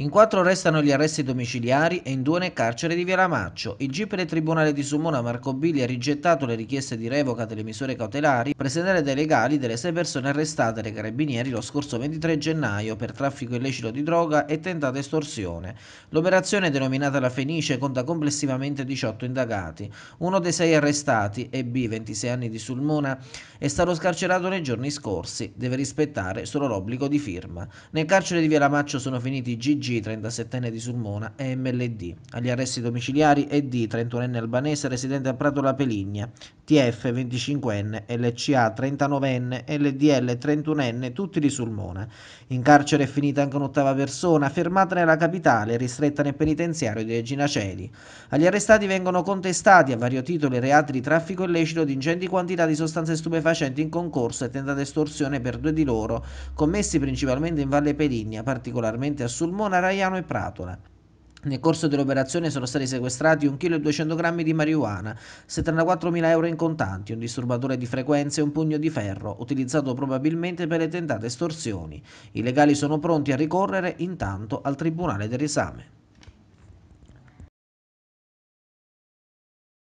In quattro restano gli arresti domiciliari e in due nel carcere di Via Lamaccio. Il GIP del Tribunale di Sumona Marco Bigli ha rigettato le richieste di revoca delle misure cautelari presentate dai legali delle sei persone arrestate dai carabinieri lo scorso 23 gennaio per traffico illecito di droga e tentata estorsione. L'operazione denominata La Fenice conta complessivamente 18 indagati. Uno dei sei arrestati, EB, 26 anni di Sulmona, è stato scarcerato nei giorni scorsi. Deve rispettare solo l'obbligo di firma. Nel carcere di Via Lamaccio sono finiti Gigi 37enne di Sulmona, e MLD. Agli arresti domiciliari ED, 31enne albanese residente a Prato La Peligna, TF, 25enne, LCA, 39enne, LDL, 31enne, tutti di Sulmona. In carcere è finita anche un'ottava persona, fermata nella capitale, ristretta nel penitenziario di Regina Celi. Agli arrestati vengono contestati a vario titolo i reati di traffico illecito di ingenti quantità di sostanze stupefacenti in concorso e tentata estorsione per due di loro, commessi principalmente in Valle Peligna, particolarmente a Sulmona Raiano e Pratola. Nel corso dell'operazione sono stati sequestrati 1,2 kg di marijuana, 74.000 euro in contanti, un disturbatore di frequenze e un pugno di ferro, utilizzato probabilmente per le tentate estorsioni. I legali sono pronti a ricorrere intanto al Tribunale del Risame.